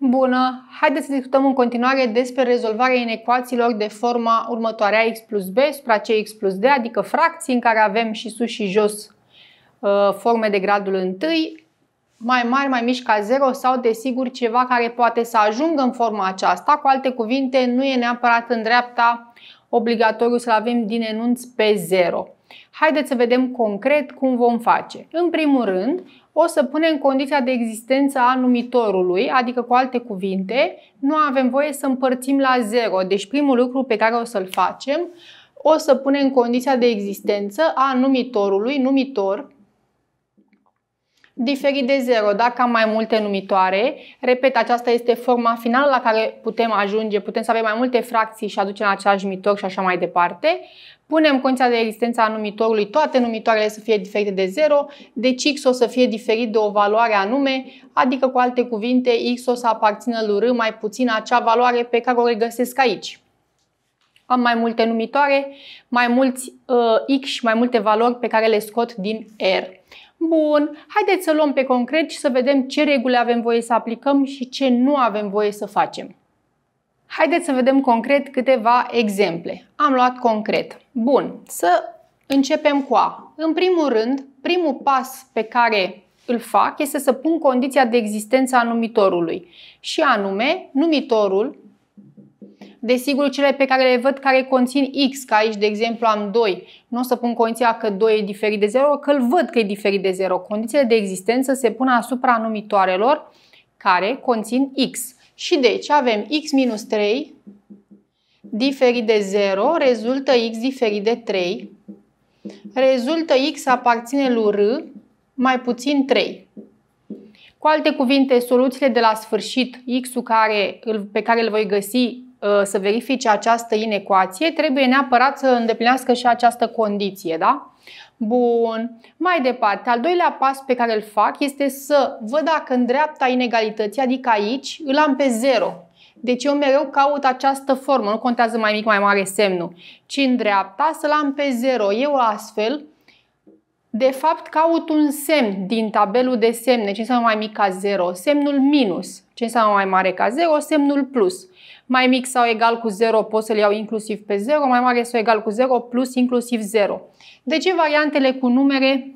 Bună! Haideți să discutăm în continuare despre rezolvarea inecuațiilor de forma următoare x plus b supra cx plus d, adică fracții în care avem și sus și jos uh, forme de gradul 1 mai mari, mai mici ca 0 sau desigur ceva care poate să ajungă în forma aceasta. Cu alte cuvinte, nu e neapărat în dreapta obligatoriu să-l avem din enunț pe 0. Haideți să vedem concret cum vom face. În primul rând, o să punem condiția de existență a numitorului, adică cu alte cuvinte, nu avem voie să împărțim la 0. Deci primul lucru pe care o să-l facem, o să punem condiția de existență a numitorului, numitor, diferit de zero. Dacă am mai multe numitoare, repet, aceasta este forma finală la care putem ajunge, putem să avem mai multe fracții și aducem același numitor și așa mai departe. Punem condiția de existență a numitorului, toate numitoarele să fie diferite de 0, deci x o să fie diferit de o valoare anume, adică cu alte cuvinte, x o să aparțină lui r mai puțin acea valoare pe care o regăsesc aici am mai multe numitoare, mai mulți uh, x și mai multe valori pe care le scot din R. Bun, haideți să luăm pe concret și să vedem ce reguli avem voie să aplicăm și ce nu avem voie să facem. Haideți să vedem concret câteva exemple. Am luat concret. Bun, să începem cu A. În primul rând, primul pas pe care îl fac este să pun condiția de existență a numitorului și anume, numitorul Desigur, cele pe care le văd care conțin X, ca aici, de exemplu, am 2, nu o să pun condiția că 2 e diferit de 0, că îl văd că e diferit de 0. Condițiile de existență se pun asupra numitoarelor care conțin X. Și deci avem X minus 3 diferit de 0, rezultă X diferit de 3, rezultă X aparține lui R mai puțin 3. Cu alte cuvinte, soluțiile de la sfârșit, x-ul pe care îl voi găsi Uh, să verifice această inecuație, trebuie neapărat să îndeplinească și această condiție, da? Bun. Mai departe, al doilea pas pe care îl fac este să văd dacă în dreapta inegalității, adică aici, îl am pe 0. Deci eu mereu caut această formă, nu contează mai mic, mai mare semnul, ci în dreapta să-l am pe 0. Eu astfel de fapt caut un semn din tabelul de semne, ce înseamnă mai mic ca 0, semnul minus, ce înseamnă mai mare ca 0, semnul plus. Mai mic sau egal cu 0 pot să-l iau inclusiv pe 0, mai mare sau egal cu 0 plus inclusiv 0. De ce variantele cu numere